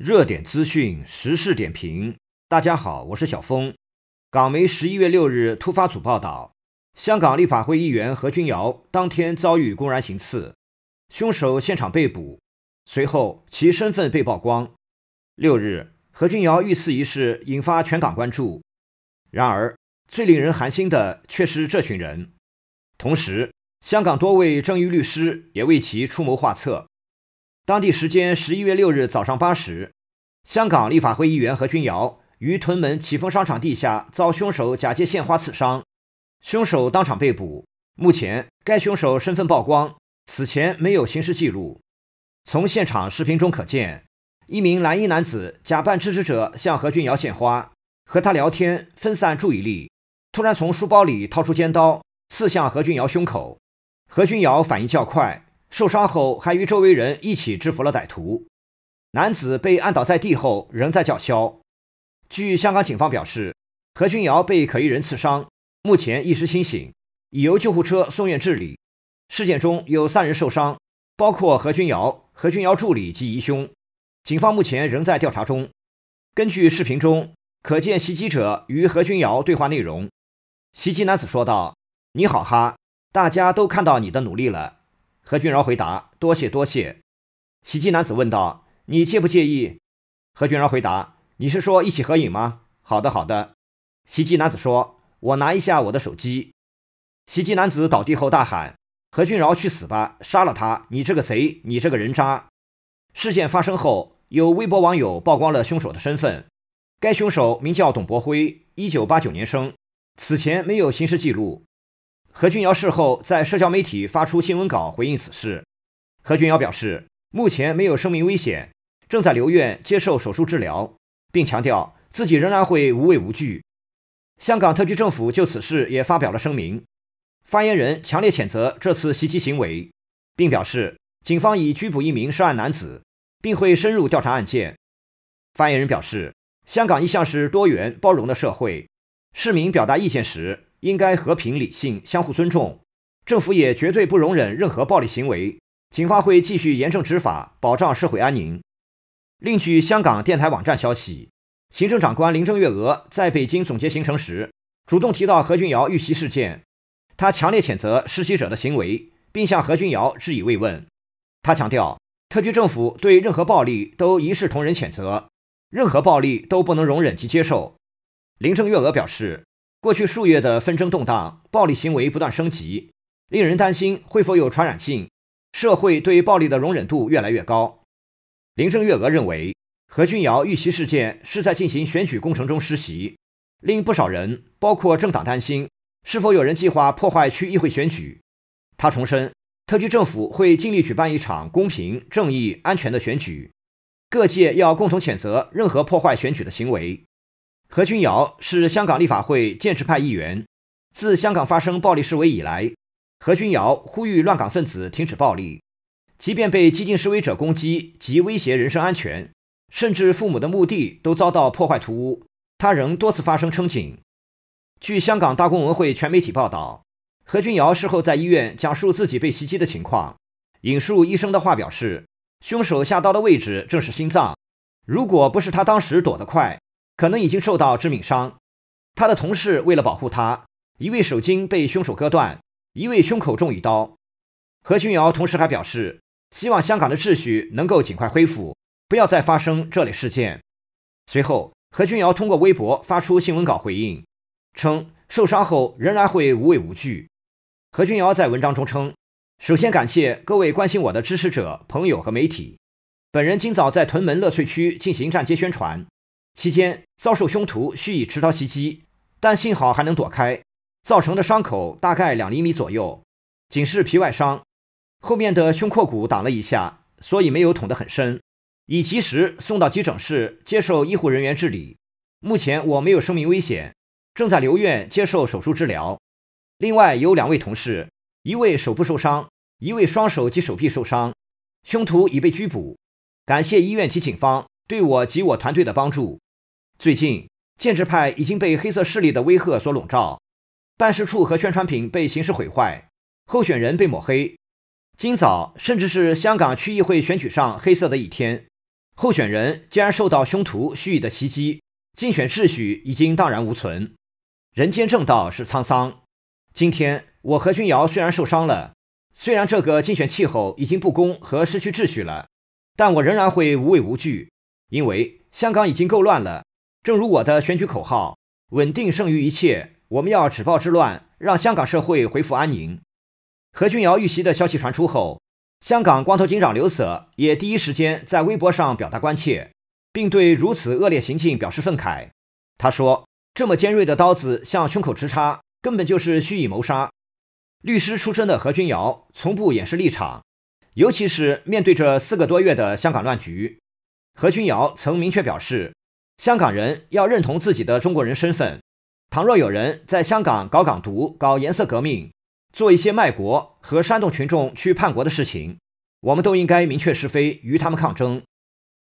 热点资讯、时事点评。大家好，我是小峰。港媒十一月六日突发组报道，香港立法会议员何君尧当天遭遇公然行刺，凶手现场被捕，随后其身份被曝光。六日，何君尧遇刺一事引发全港关注。然而，最令人寒心的却是这群人。同时，香港多位正义律师也为其出谋划策。当地时间十一月六日早上八时。香港立法会议员何君尧于屯门启丰商场地下遭凶手假借献花刺伤，凶手当场被捕。目前该凶手身份曝光，此前没有刑事记录。从现场视频中可见，一名蓝衣男子假扮支持者向何君尧献花，和他聊天分散注意力，突然从书包里掏出尖刀刺向何君尧胸口。何君尧反应较快，受伤后还与周围人一起制服了歹徒。男子被按倒在地后仍在叫嚣。据香港警方表示，何君尧被可疑人刺伤，目前意识清醒，已由救护车送院治理。事件中有三人受伤，包括何君尧、何君尧助理及疑凶。警方目前仍在调查中。根据视频中可见，袭击者与何君尧对话内容，袭击男子说道：“你好哈，大家都看到你的努力了。”何君尧回答：“多谢多谢。”袭击男子问道。你介不介意？何俊饶回答：“你是说一起合影吗？”“好的，好的。”袭击男子说：“我拿一下我的手机。”袭击男子倒地后大喊：“何俊饶，去死吧！杀了他！你这个贼！你这个人渣！”事件发生后，有微博网友曝光了凶手的身份。该凶手名叫董博辉，一九八九年生，此前没有刑事记录。何俊饶事后在社交媒体发出新闻稿回应此事。何俊饶表示，目前没有生命危险。正在留院接受手术治疗，并强调自己仍然会无畏无惧。香港特区政府就此事也发表了声明，发言人强烈谴责这次袭击行为，并表示警方已拘捕一名涉案男子，并会深入调查案件。发言人表示，香港一向是多元包容的社会，市民表达意见时应该和平理性、相互尊重，政府也绝对不容忍任何暴力行为，警方会继续严正执法，保障社会安宁。另据香港电台网站消息，行政长官林郑月娥在北京总结行程时，主动提到何君尧遇袭事件，她强烈谴责施袭者的行为，并向何君尧致以慰问。她强调，特区政府对任何暴力都一视同仁谴责，任何暴力都不能容忍及接受。林郑月娥表示，过去数月的纷争动荡，暴力行为不断升级，令人担心会否有传染性，社会对暴力的容忍度越来越高。林郑月娥认为，何君尧遇袭事件是在进行选举工程中失袭，令不少人，包括政党担心，是否有人计划破坏区议会选举。他重申，特区政府会尽力举办一场公平、正义、安全的选举。各界要共同谴责任何破坏选举的行为。何君尧是香港立法会建制派议员。自香港发生暴力示威以来，何君尧呼吁乱港分子停止暴力。即便被激进示威者攻击及威胁人身安全，甚至父母的墓地都遭到破坏涂污，他仍多次发声称警。据香港大公文会全媒体报道，何君尧事后在医院讲述自己被袭击的情况，引述医生的话表示，凶手下刀的位置正是心脏，如果不是他当时躲得快，可能已经受到致命伤。他的同事为了保护他，一位手筋被凶手割断，一位胸口中一刀。何君尧同时还表示。希望香港的秩序能够尽快恢复，不要再发生这类事件。随后，何君尧通过微博发出新闻稿回应，称受伤后仍然会无畏无惧。何君尧在文章中称，首先感谢各位关心我的支持者、朋友和媒体。本人今早在屯门乐翠区进行站街宣传，期间遭受凶徒蓄意持刀袭击，但幸好还能躲开，造成的伤口大概两厘米左右，仅是皮外伤。后面的胸廓骨挡了一下，所以没有捅得很深，已及时送到急诊室接受医护人员治理。目前我没有生命危险，正在留院接受手术治疗。另外有两位同事，一位手部受伤，一位双手及手臂受伤。凶徒已被拘捕。感谢医院及警方对我及我团队的帮助。最近，建制派已经被黑色势力的威吓所笼罩，办事处和宣传品被刑事毁坏，候选人被抹黑。今早，甚至是香港区议会选举上黑色的一天，候选人竟然受到凶徒蓄意的袭击，竞选秩序已经荡然无存。人间正道是沧桑。今天，我和君瑶虽然受伤了，虽然这个竞选气候已经不公和失去秩序了，但我仍然会无畏无惧，因为香港已经够乱了。正如我的选举口号：稳定胜于一切。我们要止暴制乱，让香港社会恢复安宁。何君尧遇袭的消息传出后，香港光头警长刘舍也第一时间在微博上表达关切，并对如此恶劣行径表示愤慨。他说：“这么尖锐的刀子向胸口直插，根本就是蓄意谋杀。”律师出身的何君尧从不掩饰立场，尤其是面对这四个多月的香港乱局，何君尧曾明确表示：“香港人要认同自己的中国人身份。倘若有人在香港搞港独、搞颜色革命。”做一些卖国和煽动群众去叛国的事情，我们都应该明确是非，与他们抗争。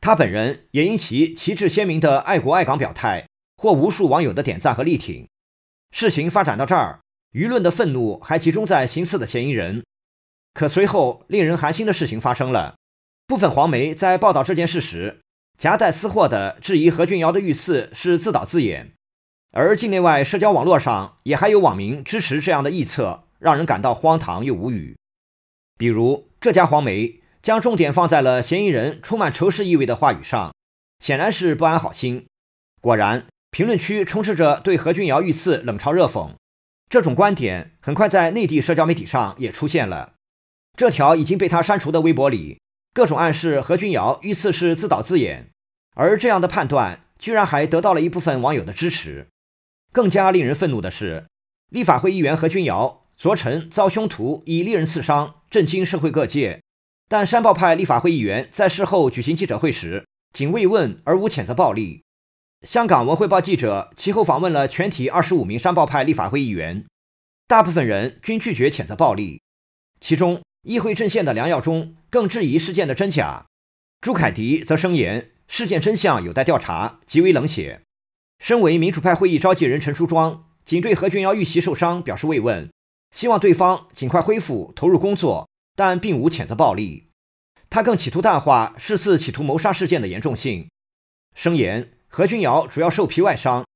他本人也因其旗帜鲜明的爱国爱港表态，获无数网友的点赞和力挺。事情发展到这儿，舆论的愤怒还集中在行刺的嫌疑人。可随后，令人寒心的事情发生了：部分黄媒在报道这件事时，夹带私货的质疑何俊尧的遇刺是自导自演，而境内外社交网络上也还有网民支持这样的臆测。让人感到荒唐又无语。比如这家黄媒将重点放在了嫌疑人充满仇视意味的话语上，显然是不安好心。果然，评论区充斥着对何俊尧遇刺冷嘲热讽。这种观点很快在内地社交媒体上也出现了。这条已经被他删除的微博里，各种暗示何俊尧遇刺是自导自演，而这样的判断居然还得到了一部分网友的支持。更加令人愤怒的是，立法会议员何俊尧。昨晨遭凶徒以利刃刺伤，震惊社会各界。但山报派立法会议员在事后举行记者会时，仅慰问而无谴责暴力。香港文汇报记者其后访问了全体二十五名山报派立法会议员，大部分人均拒绝谴责暴力。其中，议会阵线的梁耀忠更质疑事件的真假。朱凯迪则声言事件真相有待调查，极为冷血。身为民主派会议召集人陈淑庄，仅对何俊尧遇袭受伤表示慰问。希望对方尽快恢复投入工作，但并无谴责暴力。他更企图淡化是次企图谋杀事件的严重性，声言何君尧主要受皮外伤，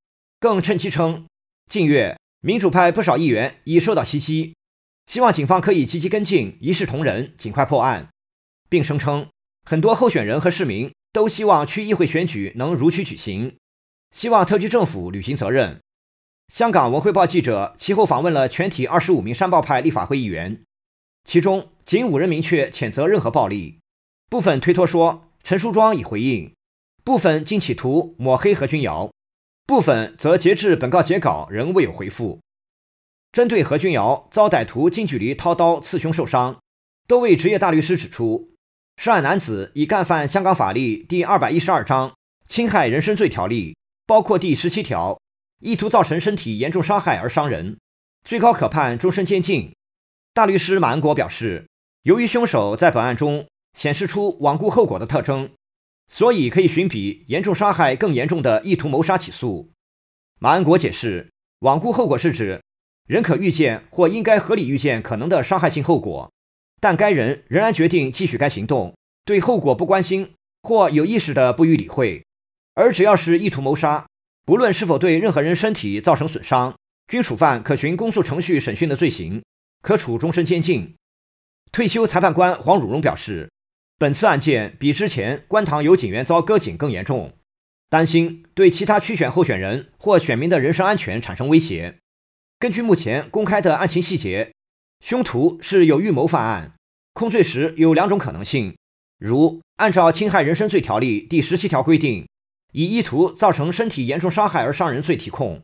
更趁机称近月民主派不少议员已受到袭击，希望警方可以积极跟进，一视同仁，尽快破案，并声称很多候选人和市民都希望区议会选举能如期举行，希望特区政府履行责任。香港文汇报记者其后访问了全体二十五名山报派立法会议员，其中仅五人明确谴责任何暴力，部分推脱说陈淑庄已回应，部分竟企图抹黑何君尧，部分则截至本稿截稿仍未有回复。针对何君尧遭歹徒近距离掏刀刺胸受伤，多位职业大律师指出，涉案男子已干犯香港法律第二百一十二章《侵害人身罪条例》，包括第十七条。意图造成身体严重伤害而伤人，最高可判终身监禁。大律师马恩国表示，由于凶手在本案中显示出罔顾后果的特征，所以可以寻比严重伤害更严重的意图谋杀起诉。马恩国解释，罔顾后果是指人可预见或应该合理预见可能的伤害性后果，但该人仍然决定继续该行动，对后果不关心或有意识的不予理会。而只要是意图谋杀。不论是否对任何人身体造成损伤，均属犯可循公诉程序审讯的罪行，可处终身监禁。退休裁判官黄汝荣表示，本次案件比之前官塘有警员遭割颈更严重，担心对其他区选候选人或选民的人身安全产生威胁。根据目前公开的案情细节，凶徒是有预谋犯案，控罪时有两种可能性，如按照《侵害人身罪条例》第十七条规定。以意图造成身体严重伤害而伤人罪提控，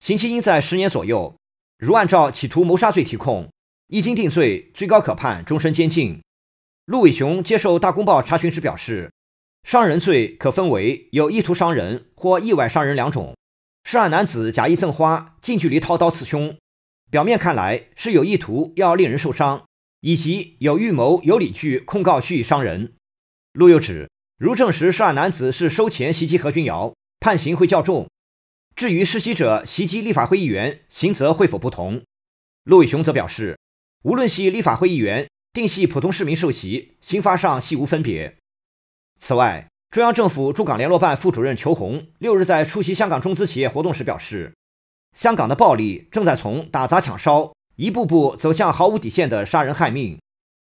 刑期应在十年左右。如按照企图谋杀罪提控，一经定罪，最高可判终身监禁。陆伟雄接受大公报查询时表示，伤人罪可分为有意图伤人或意外伤人两种。涉案男子假意赠花，近距离掏刀刺胸，表面看来是有意图要令人受伤，以及有预谋、有理据控告蓄意伤人。陆又指。如证实涉案男子是收钱袭击何君尧，判刑会较重。至于施袭者袭击立法会议员，刑责会否不同？陆伟雄则表示，无论系立法会议员，定系普通市民受袭，刑罚上系无分别。此外，中央政府驻港联络办副主任裘红六日在出席香港中资企业活动时表示，香港的暴力正在从打砸抢烧一步步走向毫无底线的杀人害命，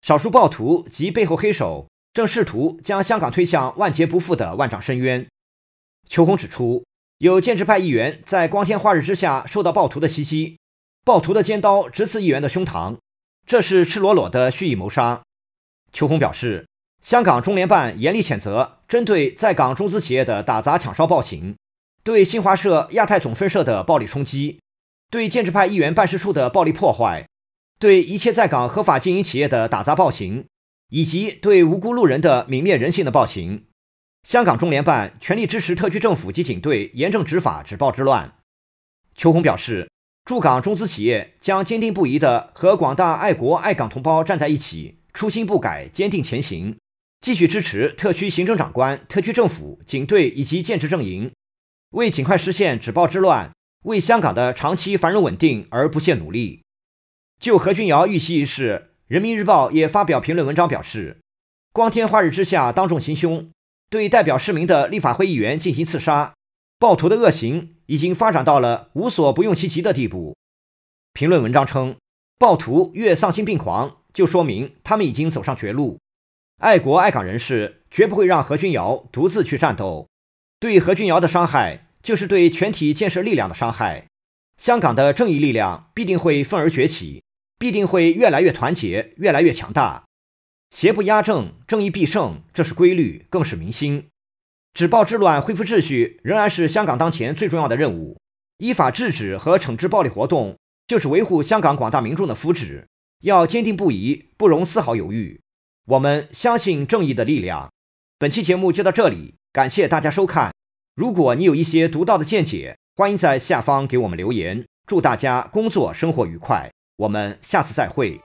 少数暴徒及背后黑手。正试图将香港推向万劫不复的万丈深渊。邱红指出，有建制派议员在光天化日之下受到暴徒的袭击，暴徒的尖刀直刺议员的胸膛，这是赤裸裸的蓄意谋杀。邱红表示，香港中联办严厉谴责针对在港中资企业的打砸抢烧暴行，对新华社亚太总分社的暴力冲击，对建制派议员办事处的暴力破坏，对一切在港合法经营企业的打砸暴行。以及对无辜路人的泯灭人性的暴行，香港中联办全力支持特区政府及警队严正执法，止暴制乱。邱红表示，驻港中资企业将坚定不移地和广大爱国爱港同胞站在一起，初心不改，坚定前行，继续支持特区行政长官、特区政府、警队以及建制阵营，为尽快实现止暴制乱，为香港的长期繁荣稳定而不懈努力。就何君尧遇袭一事。人民日报也发表评论文章，表示：“光天化日之下当众行凶，对代表市民的立法会议员进行刺杀，暴徒的恶行已经发展到了无所不用其极的地步。”评论文章称：“暴徒越丧心病狂，就说明他们已经走上绝路。爱国爱港人士绝不会让何君尧独自去战斗，对何君尧的伤害就是对全体建设力量的伤害。香港的正义力量必定会奋而崛起。”必定会越来越团结，越来越强大。邪不压正，正义必胜，这是规律，更是民心。止暴制乱，恢复秩序，仍然是香港当前最重要的任务。依法制止和惩治暴力活动，就是维护香港广大民众的福祉。要坚定不移，不容丝毫犹豫。我们相信正义的力量。本期节目就到这里，感谢大家收看。如果你有一些独到的见解，欢迎在下方给我们留言。祝大家工作生活愉快。我们下次再会。